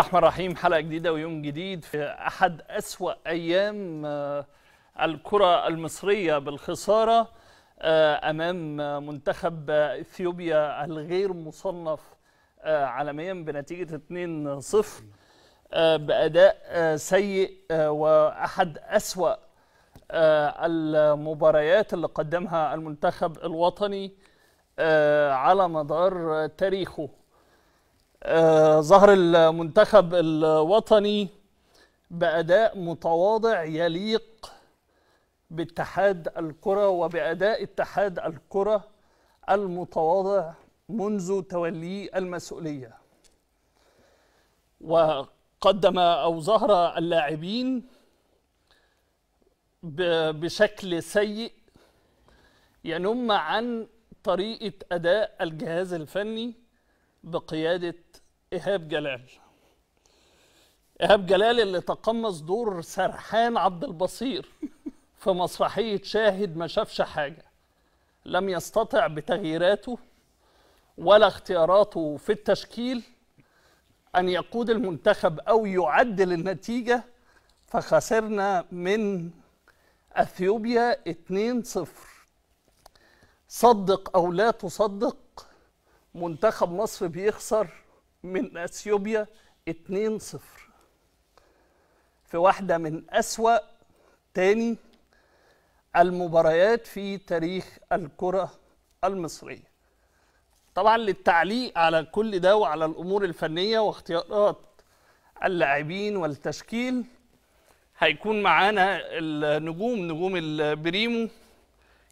الرحمن الرحيم حلقة جديدة ويوم جديد في أحد أسوأ أيام آه، الكرة المصرية بالخسارة آه، أمام منتخب إثيوبيا الغير مصنف آه، عالميا بنتيجة 2-0 بأداء سيء وأحد أسوأ المباريات اللي قدمها المنتخب الوطني على مدار تاريخه آه، ظهر المنتخب الوطني بأداء متواضع يليق باتحاد الكرة وبأداء اتحاد الكرة المتواضع منذ توليه المسؤولية وقدم أو ظهر اللاعبين بشكل سيء ينم عن طريقة أداء الجهاز الفني بقيادة إيهاب جلال إيهاب جلال اللي تقمص دور سرحان عبد البصير في مسرحية شاهد ما شافش حاجة لم يستطع بتغييراته ولا اختياراته في التشكيل أن يقود المنتخب أو يعدل النتيجة فخسرنا من أثيوبيا 2-0 صدق أو لا تصدق منتخب مصر بيخسر من اثيوبيا 2-0 في واحده من اسوا تاني المباريات في تاريخ الكره المصريه طبعا للتعليق على كل ده وعلى الامور الفنيه واختيارات اللاعبين والتشكيل هيكون معانا النجوم نجوم البريمو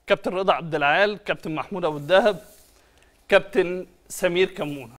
كابتن رضا عبد العال كابتن محمود ابو الذهب كابتن سمير كمونه